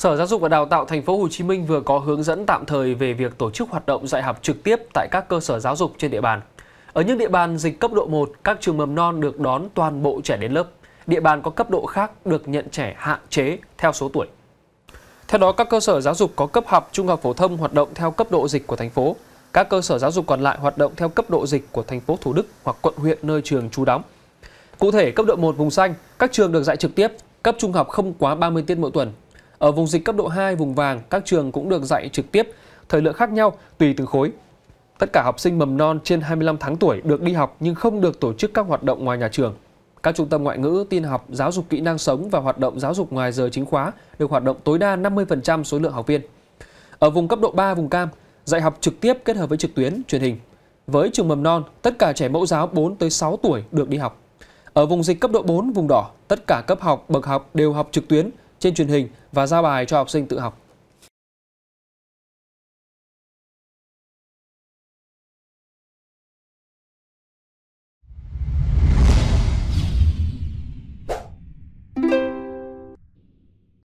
Sở Giáo dục và Đào tạo Thành phố Hồ Chí Minh vừa có hướng dẫn tạm thời về việc tổ chức hoạt động dạy học trực tiếp tại các cơ sở giáo dục trên địa bàn. Ở những địa bàn dịch cấp độ 1, các trường mầm non được đón toàn bộ trẻ đến lớp. Địa bàn có cấp độ khác được nhận trẻ hạn chế theo số tuổi. Theo đó, các cơ sở giáo dục có cấp học trung học phổ thông hoạt động theo cấp độ dịch của thành phố. Các cơ sở giáo dục còn lại hoạt động theo cấp độ dịch của thành phố Thủ Đức hoặc quận huyện nơi trường trú đóng. Cụ thể, cấp độ 1 vùng xanh, các trường được dạy trực tiếp, cấp trung học không quá 30 tiết mỗi tuần, ở vùng dịch cấp độ 2, vùng vàng, các trường cũng được dạy trực tiếp, thời lượng khác nhau tùy từng khối. Tất cả học sinh mầm non trên 25 tháng tuổi được đi học nhưng không được tổ chức các hoạt động ngoài nhà trường. Các trung tâm ngoại ngữ, tin học, giáo dục kỹ năng sống và hoạt động giáo dục ngoài giờ chính khóa được hoạt động tối đa 50% số lượng học viên. Ở vùng cấp độ 3, vùng cam, dạy học trực tiếp kết hợp với trực tuyến, truyền hình. Với trường mầm non, tất cả trẻ mẫu giáo 4 tới 6 tuổi được đi học. Ở vùng dịch cấp độ 4, vùng đỏ, tất cả cấp học, bậc học đều học trực tuyến trên truyền hình và ra bài cho học sinh tự học